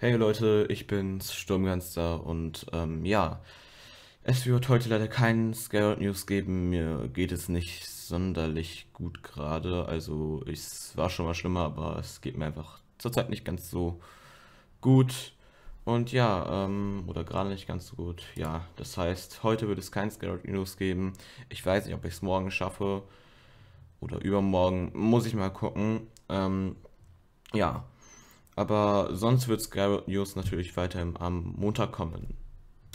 Hey Leute, ich bin's, Sturmganster und ähm, ja, es wird heute leider keinen Scarlet News geben, mir geht es nicht sonderlich gut gerade, also es war schon mal schlimmer, aber es geht mir einfach zurzeit nicht ganz so gut und ja, ähm, oder gerade nicht ganz so gut, ja, das heißt, heute wird es keinen Scarlet News geben, ich weiß nicht, ob ich es morgen schaffe oder übermorgen, muss ich mal gucken, ähm, ja. Aber sonst wird Sky News natürlich weiterhin am Montag kommen.